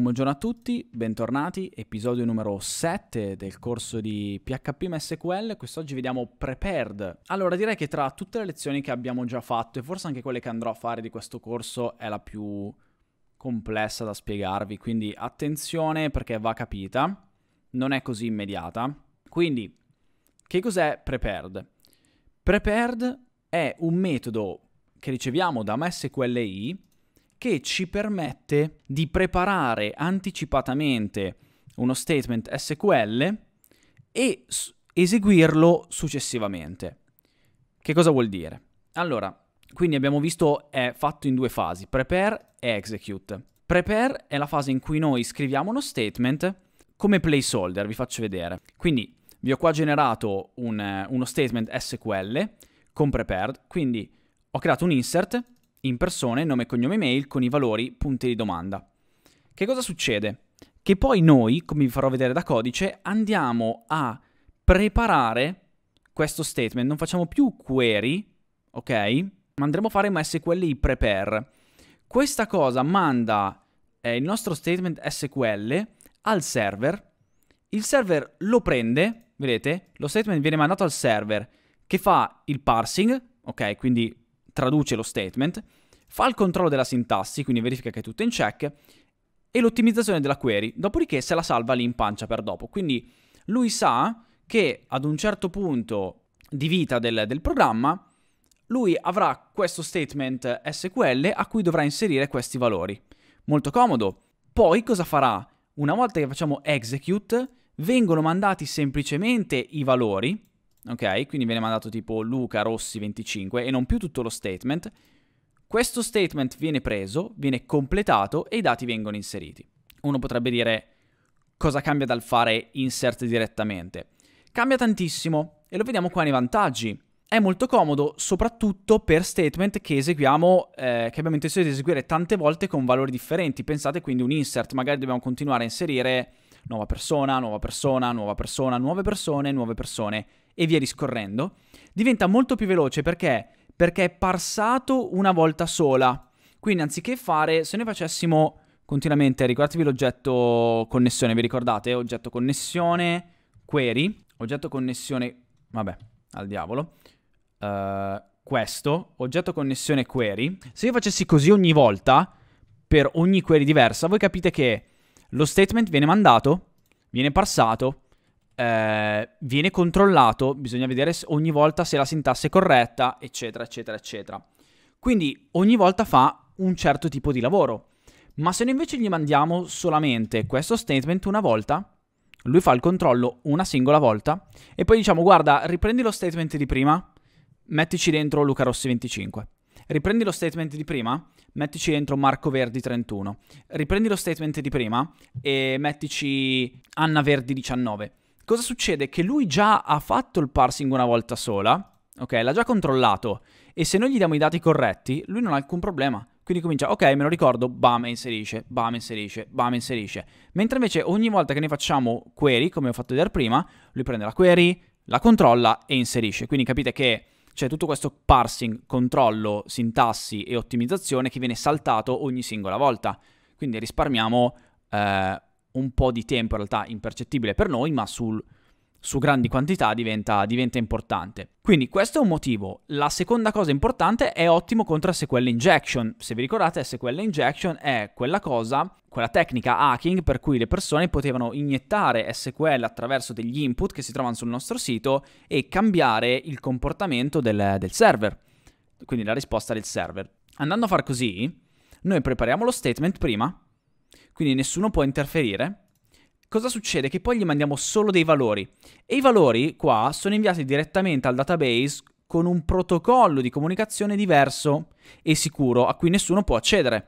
Buongiorno a tutti, bentornati, episodio numero 7 del corso di PHP SQL, quest'oggi vediamo prepared. Allora direi che tra tutte le lezioni che abbiamo già fatto e forse anche quelle che andrò a fare di questo corso è la più complessa da spiegarvi, quindi attenzione perché va capita, non è così immediata. Quindi, che cos'è prepared? Prepared è un metodo che riceviamo da MySQLi che ci permette di preparare anticipatamente uno statement SQL e eseguirlo successivamente. Che cosa vuol dire? Allora, quindi abbiamo visto è fatto in due fasi, prepare e execute. Prepare è la fase in cui noi scriviamo uno statement come placeholder, vi faccio vedere. Quindi vi ho qua generato un, uno statement SQL con prepared, quindi ho creato un insert in persone, nome e cognome mail con i valori punti di domanda. Che cosa succede? Che poi noi, come vi farò vedere da codice, andiamo a preparare questo statement, non facciamo più query, ok? Ma andremo a fare un MySQL prepare. Questa cosa manda eh, il nostro statement SQL al server, il server lo prende, vedete? Lo statement viene mandato al server che fa il parsing, ok? Quindi traduce lo statement, fa il controllo della sintassi, quindi verifica che è tutto in check, e l'ottimizzazione della query, dopodiché se la salva lì in pancia per dopo. Quindi lui sa che ad un certo punto di vita del, del programma lui avrà questo statement SQL a cui dovrà inserire questi valori. Molto comodo. Poi cosa farà? Una volta che facciamo execute, vengono mandati semplicemente i valori ok? Quindi viene mandato tipo Luca Rossi 25 e non più tutto lo statement. Questo statement viene preso, viene completato e i dati vengono inseriti. Uno potrebbe dire cosa cambia dal fare insert direttamente. Cambia tantissimo e lo vediamo qua nei vantaggi. È molto comodo soprattutto per statement che eseguiamo, eh, che abbiamo intenzione di eseguire tante volte con valori differenti. Pensate quindi un insert, magari dobbiamo continuare a inserire nuova persona, nuova persona, nuova persona, nuove persone, nuove persone e via discorrendo, diventa molto più veloce perché? Perché è parsato una volta sola. Quindi anziché fare, se noi facessimo continuamente, ricordatevi l'oggetto connessione, vi ricordate? Oggetto connessione, query, oggetto connessione, vabbè, al diavolo, uh, questo, oggetto connessione query, se io facessi così ogni volta, per ogni query diversa, voi capite che lo statement viene mandato, viene passato, eh, viene controllato, bisogna vedere ogni volta se la sintassi è corretta, eccetera, eccetera, eccetera. Quindi ogni volta fa un certo tipo di lavoro. Ma se noi invece gli mandiamo solamente questo statement una volta, lui fa il controllo una singola volta e poi diciamo guarda, riprendi lo statement di prima, mettici dentro Luca Rossi 25. Riprendi lo statement di prima, mettici dentro Marco Verdi 31. Riprendi lo statement di prima e mettici Anna Verdi 19. Cosa succede? Che lui già ha fatto il parsing una volta sola, ok? L'ha già controllato e se noi gli diamo i dati corretti, lui non ha alcun problema. Quindi comincia, ok, me lo ricordo, bam, inserisce, bam, inserisce, bam, inserisce. Mentre invece ogni volta che noi facciamo query, come ho fatto vedere prima, lui prende la query, la controlla e inserisce. Quindi capite che c'è cioè, tutto questo parsing, controllo, sintassi e ottimizzazione che viene saltato ogni singola volta. Quindi risparmiamo eh, un po' di tempo in realtà impercettibile per noi, ma sul su grandi quantità diventa, diventa, importante. Quindi questo è un motivo. La seconda cosa importante è ottimo contro SQL injection. Se vi ricordate, SQL injection è quella cosa, quella tecnica hacking per cui le persone potevano iniettare SQL attraverso degli input che si trovano sul nostro sito e cambiare il comportamento del, del server. Quindi la risposta del server. Andando a far così, noi prepariamo lo statement prima, quindi nessuno può interferire cosa succede? Che poi gli mandiamo solo dei valori e i valori qua sono inviati direttamente al database con un protocollo di comunicazione diverso e sicuro a cui nessuno può accedere.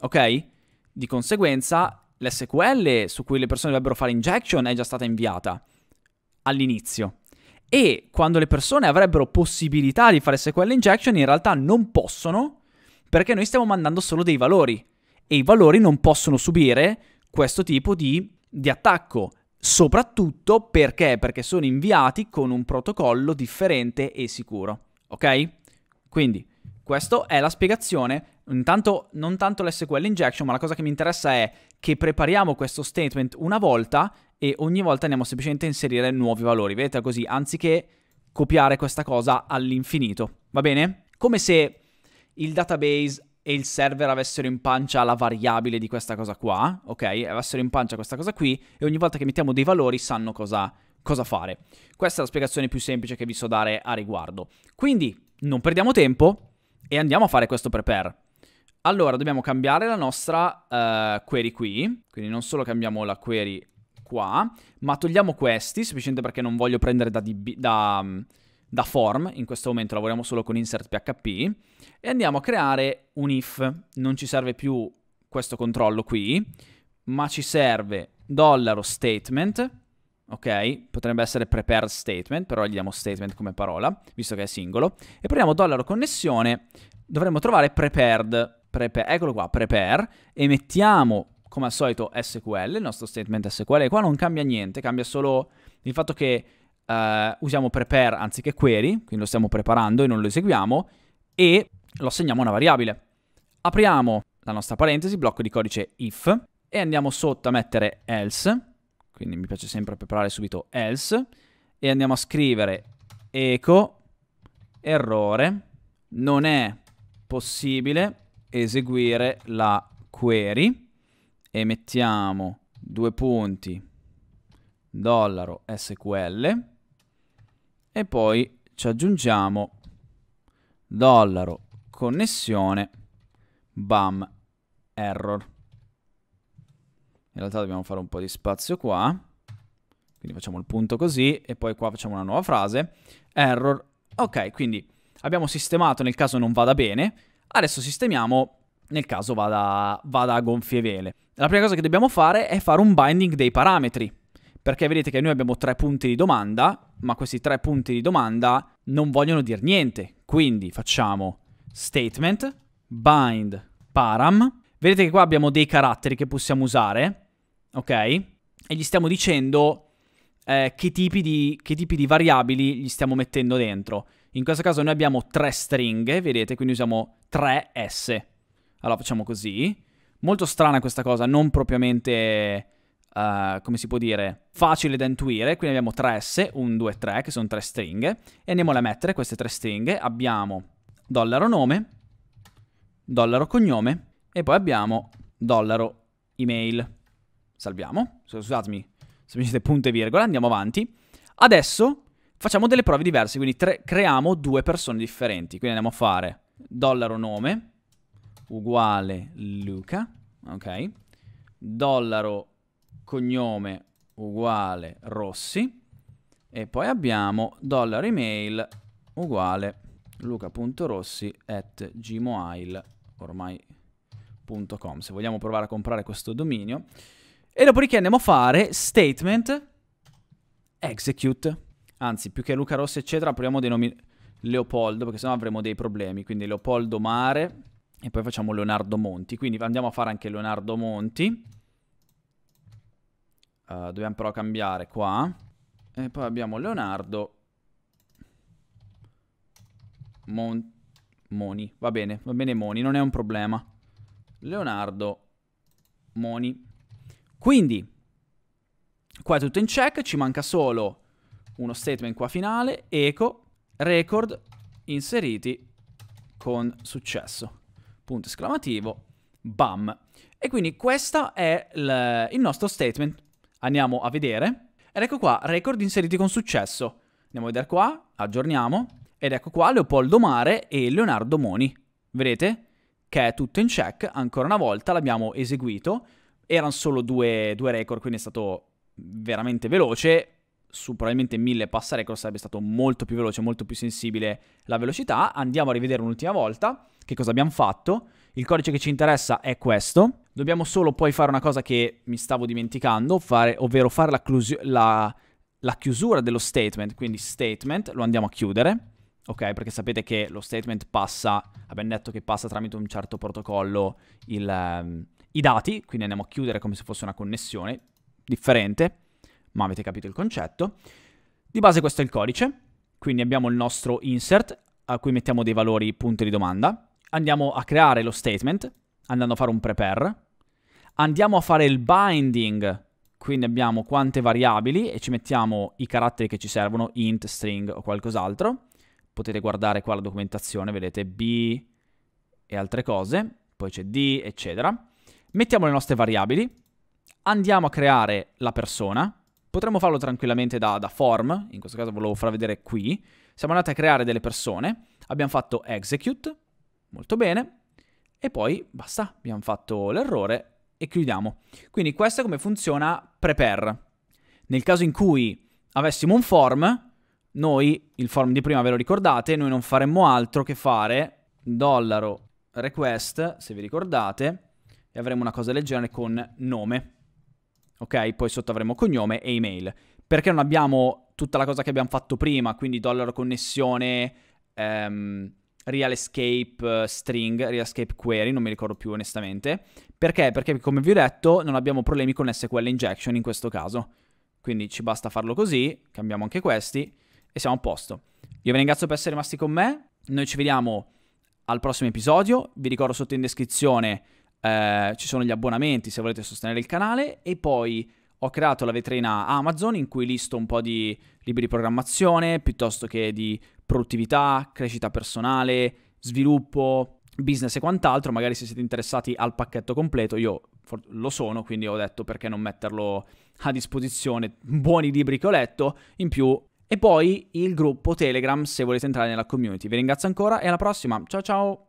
Ok? Di conseguenza l'SQL su cui le persone dovrebbero fare injection è già stata inviata all'inizio. E quando le persone avrebbero possibilità di fare SQL injection, in realtà non possono perché noi stiamo mandando solo dei valori e i valori non possono subire questo tipo di di attacco, soprattutto perché? perché sono inviati con un protocollo differente e sicuro, ok? Quindi questa è la spiegazione, intanto non tanto l'SQL injection, ma la cosa che mi interessa è che prepariamo questo statement una volta e ogni volta andiamo semplicemente a inserire nuovi valori, vedete così, anziché copiare questa cosa all'infinito, va bene? Come se il database e il server avessero in pancia la variabile di questa cosa qua, ok? Avessero in pancia questa cosa qui e ogni volta che mettiamo dei valori sanno cosa, cosa fare. Questa è la spiegazione più semplice che vi so dare a riguardo. Quindi non perdiamo tempo e andiamo a fare questo prepare. Allora, dobbiamo cambiare la nostra uh, query qui, quindi non solo cambiamo la query qua, ma togliamo questi, semplicemente perché non voglio prendere da, DB, da, mm, da form, in questo momento lavoriamo solo con insert PHP, e andiamo a creare un if. Non ci serve più questo controllo qui, ma ci serve dollaro statement, ok? Potrebbe essere prepared statement, però gli diamo statement come parola, visto che è singolo, e prendiamo dollaro connessione, dovremmo trovare prepared, prepare, eccolo qua, prepare, e mettiamo come al solito SQL, il nostro statement SQL, e qua non cambia niente, cambia solo il fatto che eh, usiamo prepare anziché query, quindi lo stiamo preparando e non lo eseguiamo, e lo assegniamo a una variabile. Apriamo la nostra parentesi, blocco di codice if, e andiamo sotto a mettere else, quindi mi piace sempre preparare subito else, e andiamo a scrivere eco errore, non è possibile eseguire la query, e mettiamo due punti, dollaro SQL, e poi ci aggiungiamo dollaro connessione bam error in realtà dobbiamo fare un po' di spazio qua quindi facciamo il punto così e poi qua facciamo una nuova frase error ok quindi abbiamo sistemato nel caso non vada bene adesso sistemiamo nel caso vada, vada a gonfie vele la prima cosa che dobbiamo fare è fare un binding dei parametri perché vedete che noi abbiamo tre punti di domanda, ma questi tre punti di domanda non vogliono dire niente. Quindi facciamo statement, bind param. Vedete che qua abbiamo dei caratteri che possiamo usare, ok? E gli stiamo dicendo eh, che, tipi di, che tipi di variabili gli stiamo mettendo dentro. In questo caso noi abbiamo tre stringhe, vedete, quindi usiamo 3S. Allora facciamo così. Molto strana questa cosa, non propriamente uh, come si può dire, facile da intuire. Quindi abbiamo 3 S, 1, 2, 3, che sono tre stringhe. E andiamole a mettere queste tre stringhe. Abbiamo dollaro nome, dollaro cognome e poi abbiamo dollaro email. Salviamo. Scusatemi, se mi siete punto e virgola, andiamo avanti. Adesso facciamo delle prove diverse, quindi tre, creiamo due persone differenti. Quindi andiamo a fare dollaro nome uguale Luca, ok? Dollaro cognome uguale Rossi e poi abbiamo dollaro email uguale luca.rossi at gmail ormai.com se vogliamo provare a comprare questo dominio e dopodiché andiamo a fare statement execute anzi più che Luca Rossi eccetera proviamo dei nomi Leopoldo perché sennò avremo dei problemi quindi Leopoldo Mare e poi facciamo Leonardo Monti quindi andiamo a fare anche Leonardo Monti Uh, dobbiamo però cambiare qua. E poi abbiamo Leonardo. Mon Moni. Va bene, va bene Moni, non è un problema. Leonardo Moni. Quindi, qua è tutto in check, ci manca solo uno statement qua finale, eco, record, inseriti con successo. Punto esclamativo, bam. E quindi questo è il nostro statement Andiamo a vedere. Ed ecco qua, record inseriti con successo. Andiamo a vedere qua, aggiorniamo. Ed ecco qua Leopoldo Mare e Leonardo Moni. Vedete? Che è tutto in check, ancora una volta l'abbiamo eseguito. Erano solo due, due record, quindi è stato veramente veloce su probabilmente mille passa record sarebbe stato molto più veloce, molto più sensibile la velocità. Andiamo a rivedere un'ultima volta che cosa abbiamo fatto. Il codice che ci interessa è questo. Dobbiamo solo poi fare una cosa che mi stavo dimenticando, fare, ovvero fare la, la, la chiusura dello statement, quindi statement lo andiamo a chiudere, ok? Perché sapete che lo statement passa, abbiamo detto che passa tramite un certo protocollo il, um, i dati, quindi andiamo a chiudere come se fosse una connessione differente, ma avete capito il concetto. Di base questo è il codice, quindi abbiamo il nostro insert a cui mettiamo dei valori punti di domanda, andiamo a creare lo statement andando a fare un prepare, Andiamo a fare il binding, quindi abbiamo quante variabili e ci mettiamo i caratteri che ci servono, int, string o qualcos'altro. Potete guardare qua la documentazione, vedete b e altre cose, poi c'è d, eccetera. Mettiamo le nostre variabili, andiamo a creare la persona, Potremmo farlo tranquillamente da, da, form, in questo caso volevo far vedere qui. Siamo andati a creare delle persone, abbiamo fatto execute, molto bene, e poi basta, abbiamo fatto l'errore e chiudiamo. Quindi questo è come funziona prepare. Nel caso in cui avessimo un form, noi, il form di prima ve lo ricordate, noi non faremmo altro che fare dollaro request, se vi ricordate, e avremo una cosa del genere con nome. Ok? Poi sotto avremo cognome e email. Perché non abbiamo tutta la cosa che abbiamo fatto prima, quindi dollaro connessione, ehm, Real Escape eh, String, Real Escape Query, non mi ricordo più onestamente. Perché? Perché come vi ho detto non abbiamo problemi con SQL Injection in questo caso. Quindi ci basta farlo così, cambiamo anche questi e siamo a posto. Io vi ringrazio per essere rimasti con me, noi ci vediamo al prossimo episodio, vi ricordo sotto in descrizione eh, ci sono gli abbonamenti se volete sostenere il canale e poi ho creato la vetrina Amazon in cui listo un po' di libri di programmazione piuttosto che di produttività, crescita personale, sviluppo, business e quant'altro. Magari se siete interessati al pacchetto completo, io lo sono, quindi ho detto perché non metterlo a disposizione. Buoni libri che ho letto, in più e poi il gruppo Telegram se volete entrare nella community. Vi ringrazio ancora e alla prossima. Ciao ciao!